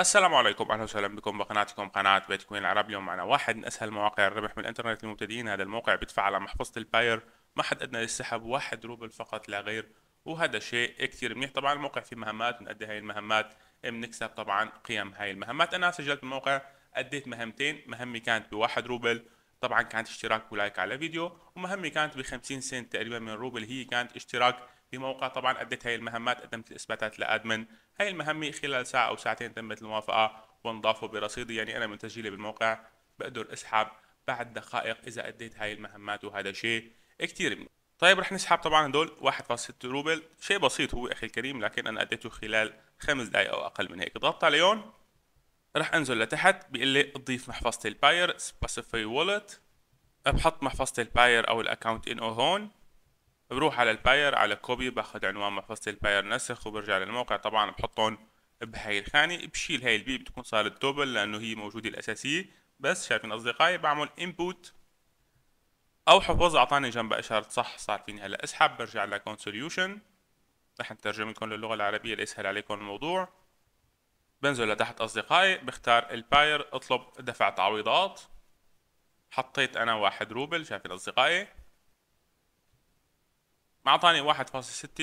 السلام عليكم اهلا وسهلا بكم بقناتكم قناه بيتكوين العرب اليوم معنا واحد من اسهل مواقع الربح من الانترنت للمبتدئين هذا الموقع بيدفع على محفظه الباير ما حد ادنى للسحب واحد روبل فقط لا غير وهذا شيء كثير منيح طبعا الموقع فيه مهمات بنأدي هاي المهمات بنكسب طبعا قيم هاي المهمات انا سجلت الموقع اديت مهمتين مهمه كانت بواحد روبل طبعا كانت اشتراك ولايك على فيديو ومهمه كانت ب 50 سنت تقريبا من روبل هي كانت اشتراك بموقع طبعا اديت هاي المهمات قدمت الإثباتات لأدمن هاي المهمة خلال ساعة أو ساعتين تمت الموافقة وانضافوا برصيدي يعني أنا من تسجيلي بالموقع بقدر أسحب بعد دقائق إذا أديت هاي المهمات وهذا شيء كثير مني. طيب رح نسحب طبعا هدول 1.6 روبل شيء بسيط هو أخي الكريم لكن أنا أديته خلال خمس دقائق أو أقل من هيك ضغطت عليهم رح أنزل لتحت بيقول لي أضيف محفظة الباير سباسيفاي وولت بحط محفظة الباير أو ان او هون بروح على الباير على كوبي باخذ عنوان محفظة الباير نسخ وبرجع للموقع طبعا بحطهم بهاي الخانة بشيل هاي البي بتكون صارت دوبل لأنه هي موجودة الأساسية بس شايفين أصدقائي بعمل انبوت أو حفظ أعطاني جنبها إشارة صح صار فيني هلا أسحب برجع سوليوشن رح نترجم لكم للغة العربية ليسهل عليكم الموضوع بنزل لتحت أصدقائي بختار الباير أطلب دفع تعويضات حطيت أنا واحد روبل شايفين أصدقائي واحد اعطاني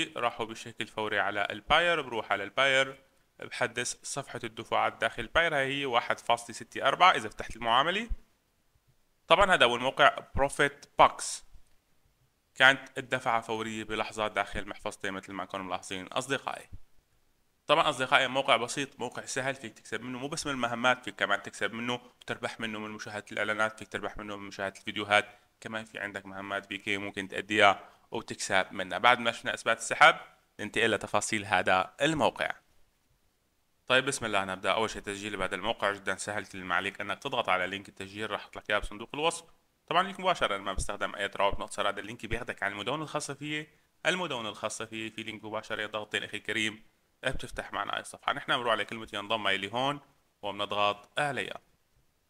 1.6 راحوا بشكل فوري على الباير بروح على الباير بحدث صفحة الدفعات داخل الباير هي هي 1.64 إذا فتحت المعاملة طبعا هذا هو الموقع بروفيت باكس كانت الدفعة فورية بلحظة داخل محفظتي مثل ما كانوا ملاحظين أصدقائي طبعا أصدقائي موقع بسيط موقع سهل فيك تكسب منه مو بس من المهمات فيك كمان تكسب منه وتربح منه من مشاهدة الإعلانات فيك تربح منه من مشاهدة الفيديوهات كمان في عندك مهمات بيكي ممكن تأديها وتكسب منه بعد ما شفنا اثبات السحب ننتقل لتفاصيل هذا الموقع طيب بسم الله نبدا اول شيء تسجيل بهذا الموقع جدا سهل كل ما عليك انك تضغط على لينك التسجيل راح يطلع لك اياه بصندوق الوصف طبعا لينك مباشر انا ما بستخدم اي روابط مختصر هذا اللينك بياخذك على المدونه الخاصه فيه المدونه الخاصه فيه في لينك مباشر ضغطين اخي الكريم إيه، بتفتح معنا اي صفحه نحن بنروح على كلمه ينضم اللي هون وبنضغط عليها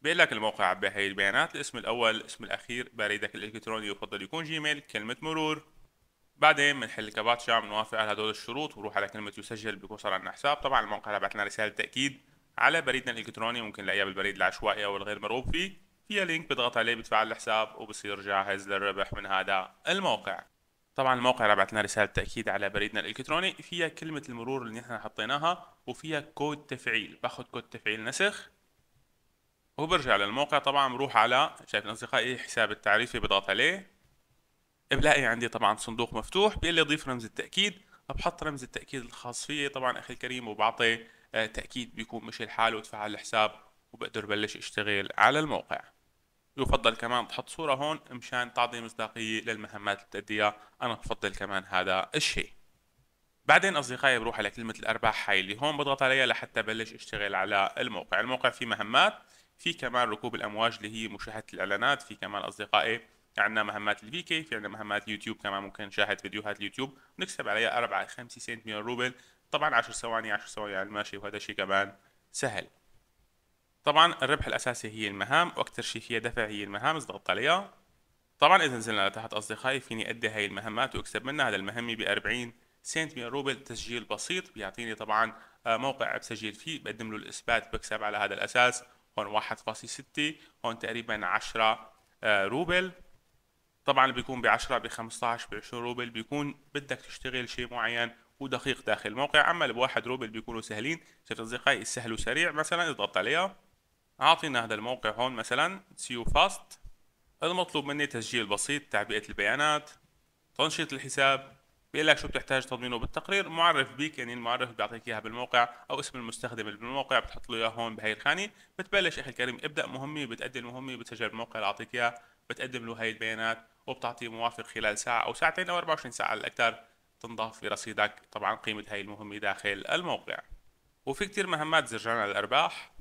بيقول لك الموقع هي البيانات الاسم الاول الاسم الاخير بريدك الالكتروني يفضل يكون جيميل كلمه مرور بعدين بنحل الكباتشا بنوافق على هدول الشروط وبروح على كلمه يسجل بيكون صار عندنا حساب طبعا الموقع بعث لنا رساله تاكيد على بريدنا الالكتروني ممكن نلاقيها بالبريد العشوائي او الغير مرغوب فيه فيها لينك بضغط عليه بتفعل الحساب وبصير جاهز للربح من هذا الموقع طبعا الموقع بعث لنا رساله تاكيد على بريدنا الالكتروني فيها كلمه المرور اللي نحن حطيناها وفيها كود تفعيل باخذ كود تفعيل نسخ وبرجع للموقع طبعا بروح على شايف اصدقائي حساب التعريفي بضغط عليه بلاقي عندي طبعا صندوق مفتوح بيقول لي ضيف رمز التاكيد فبحط رمز التاكيد الخاص فيه طبعا اخي الكريم وبعطي آه، تاكيد بيكون مشي الحال وتفعل الحساب وبقدر بلش اشتغل على الموقع يفضل كمان تحط صورة هون مشان تعطي مصداقية للمهمات اللي بتأديها أنا بفضل كمان هذا الشيء بعدين أصدقائي بروح على كلمة الأرباح هاي اللي هون بضغط عليها لحتى بلش اشتغل على الموقع الموقع فيه مهمات في كمان ركوب الأمواج اللي هي مشاهدة الإعلانات في كمان أصدقائي عندنا مهمات كي في عندنا مهمات يوتيوب كمان ممكن نشاهد فيديوهات اليوتيوب نكسب عليها 4 5 سنت من الروبل طبعا 10 ثواني 10 ثواني على الماشي وهذا شيء كمان سهل طبعا الربح الاساسي هي المهام واكثر شيء فيها دفع هي المهام اضغط عليها طبعا اذا نزلنا لتحت اصدقائي فيني ادي هاي المهمات واكسب منها هذا المهمه ب 40 سنت من الروبل تسجيل بسيط بيعطيني طبعا آه، موقع بسجل فيه بقدم له الاثبات بكسب على هذا الاساس هون 1.6 هون تقريبا 10 آه، روبل طبعا بيكون ب 10 ب 15 ب 20 روبل بيكون بدك تشتغل شيء معين ودقيق داخل الموقع اما اللي بواحد روبل بيكونوا سهلين شفت اصدقائي السهل وسريع مثلا اضغط عليها اعطينا هذا الموقع هون مثلا سيو فاست المطلوب مني تسجيل بسيط تعبئه البيانات تنشيط الحساب بيقول لك شو بتحتاج تضمينه بالتقرير معرف بيك يعني المعرف بيعطيك اياها بالموقع او اسم المستخدم اللي بالموقع بتحط له اياه هون بهي الخانه بتبلش اخي الكريم ابدا مهمه بتادي المهمه بتسجل الموقع اللي اعطيك اياه بتقدم له هاي البيانات وبتعطيه موافق خلال ساعه او ساعتين او 24 ساعه على الاكثر تنضاف لرصيدك طبعا قيمه هاي المهمه داخل الموقع وفي كتير مهمات زرجانة الأرباح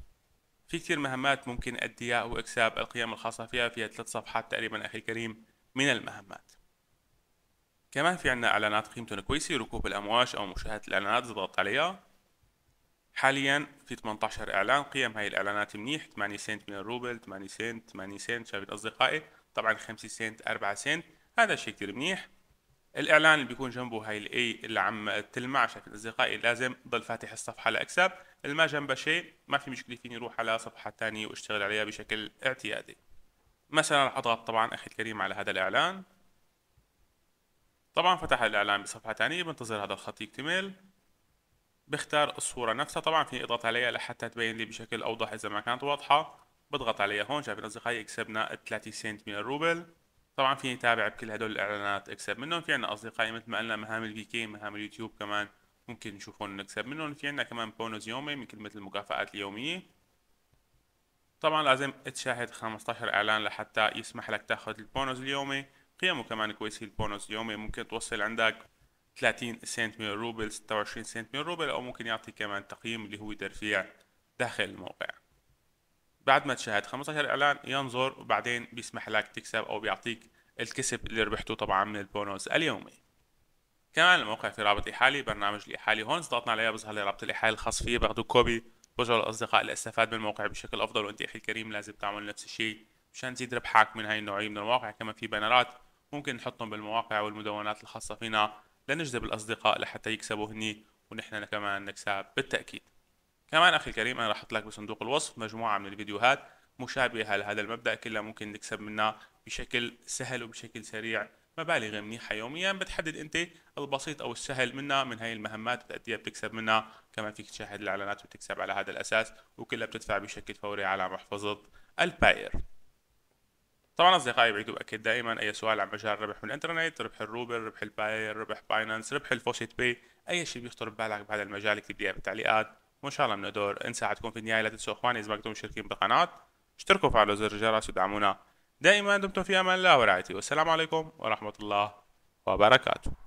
في كتير مهمات ممكن أديها وإكساب القيم الخاصة فيها فيها ثلاث صفحات تقريبا أخي الكريم من المهمات كمان في عنا إعلانات قيمتهم كويسة ركوب الأمواج أو مشاهدة الإعلانات تضغط عليها حاليا في 18 اعلان قيم هاي الاعلانات منيح 8 سنت من الروبل 8 سنت 8 سنت شايفين اصدقائي طبعا 5 سنت 4 سنت هذا شيء كثير منيح الاعلان اللي بيكون جنبه هاي الاي اللي عم تلمع شايفين اصدقائي لازم ضل فاتح الصفحه لاكسب اللي ما جنبه شيء ما في مشكله فيني اروح على صفحه ثانيه واشتغل عليها بشكل اعتيادي مثلا راح اضغط طبعا اخي الكريم على هذا الاعلان طبعا فتح الاعلان بصفحه ثانيه بنتظر هذا الخط يكتمل بختار الصورة نفسها طبعا في اضغط عليها لحتى تبين لي بشكل اوضح اذا ما كانت واضحة بضغط عليها هون شايفين اصدقائي اكسبنا 30 سنت من الروبل طبعا فيني اتابع بكل هدول الاعلانات اكسب منهم في عنا اصدقائي مثل ما قلنا مهام البي كي مهام اليوتيوب كمان ممكن نشوفهم نكسب منهم في عنا كمان بونز يومي من كلمة المكافآت اليومية طبعا لازم تشاهد 15 اعلان لحتى يسمح لك تاخذ البونز اليومي قيمه كمان كويسة البونز اليومي ممكن توصل عندك 30 سنت من الروبل 26 سنت من الروبل او ممكن يعطي كمان تقييم اللي هو ترفيع داخل الموقع بعد ما تشاهد 15 اعلان ينظر وبعدين بيسمح لك تكسب او بيعطيك الكسب اللي ربحته طبعا من البونوس اليومي كمان الموقع في رابط احالي برنامج الاحالي هون ضغطنا عليه بظهر لي رابط الاحالي الخاص فيه باخذوا كوبي بوجه الاصدقاء الاستفاد من الموقع بشكل افضل وانت اخي الكريم لازم تعمل نفس الشيء مشان تزيد ربحك من هاي النوعيه من المواقع كمان في بانرات ممكن نحطهم بالمواقع والمدونات الخاصه فينا لنجذب الأصدقاء لحتى يكسبوا هني ونحن كمان نكسب بالتأكيد كمان أخي الكريم أنا راح أحط لك بصندوق الوصف مجموعة من الفيديوهات مشابهة لهذا المبدأ كلها ممكن نكسب منها بشكل سهل وبشكل سريع مبالغ منيحة يوميا بتحدد انت البسيط او السهل منها من هاي المهمات بتأديها بتكسب منها كمان فيك تشاهد الاعلانات وتكسب على هذا الاساس وكلها بتدفع بشكل فوري على محفظة الباير طبعا اصدقائي بعيدوا وباكد دائما اي سؤال عن مجال الربح من الانترنت ربح الروبل ربح الباير ربح باينانس ربح الفوسيت باي اي شيء بيخطر ببالك بهذا المجال اكتب لي بالتعليقات وان شاء الله بندور نساعدكم في النهايه لا تنسوا اخواني اذا ما كنتم مشتركين بالقناه اشتركوا وفعلوا زر الجرس ودعمونا دائما دمتم في امان الله ورعايته والسلام عليكم ورحمه الله وبركاته